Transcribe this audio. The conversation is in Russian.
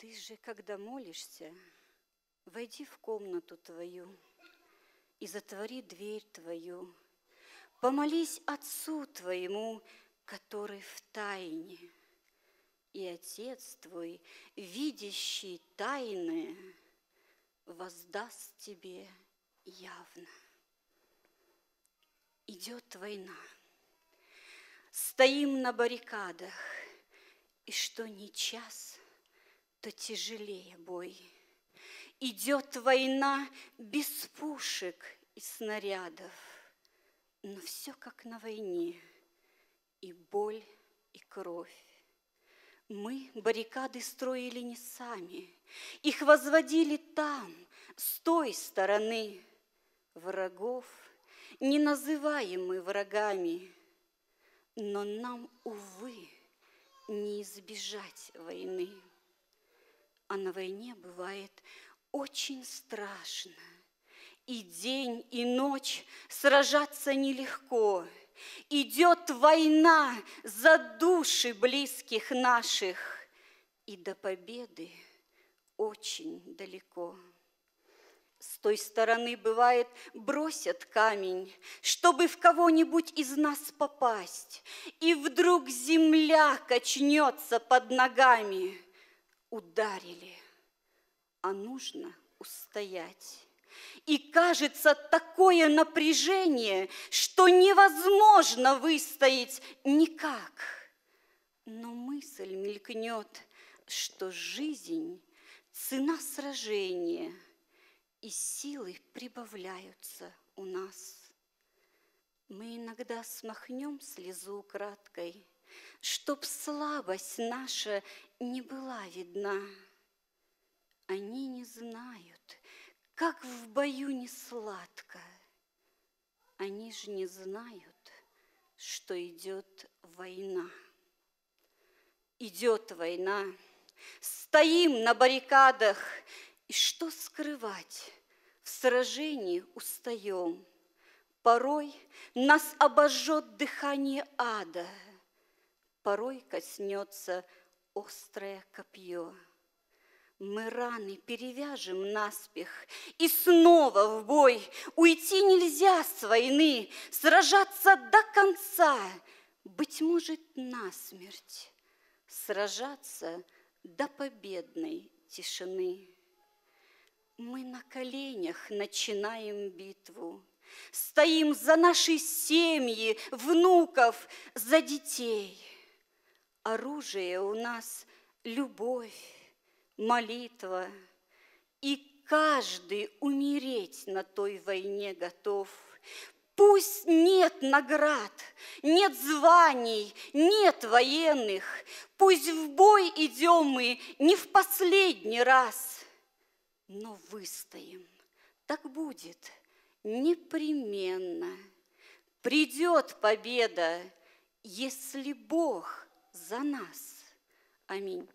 Ты же, когда молишься, войди в комнату твою и затвори дверь твою. Помолись Отцу твоему, который в тайне. И Отец твой, видящий тайны, воздаст тебе явно. Идет война. Стоим на баррикадах, и что не час – то тяжелее бой. Идет война без пушек и снарядов, но все как на войне, и боль, и кровь. Мы баррикады строили не сами, их возводили там, с той стороны. Врагов не называем мы врагами, но нам, увы, не избежать войны а на войне бывает очень страшно. И день, и ночь сражаться нелегко. Идет война за души близких наших, и до победы очень далеко. С той стороны, бывает, бросят камень, чтобы в кого-нибудь из нас попасть, и вдруг земля качнется под ногами – ударили, а нужно устоять. И кажется такое напряжение, что невозможно выстоять никак. Но мысль мелькнет, что жизнь – цена сражения, и силы прибавляются у нас. Мы иногда смахнем слезу краткой – чтоб слабость наша не была видна. Они не знают, как в бою не сладко. Они же не знают, что идет война. Идет война. Стоим на баррикадах. И что скрывать? В сражении устаем. Порой нас обожжет дыхание ада – порой коснется острое копье. Мы раны перевяжем наспех, и снова в бой уйти нельзя с войны, сражаться до конца, быть может, насмерть, сражаться до победной тишины. Мы на коленях начинаем битву, стоим за наши семьи, внуков, за детей – оружие у нас любовь, молитва, и каждый умереть на той войне готов. Пусть нет наград, нет званий, нет военных, пусть в бой идем мы не в последний раз, но выстоим. Так будет непременно. Придет победа, если Бог – за нас. Аминь.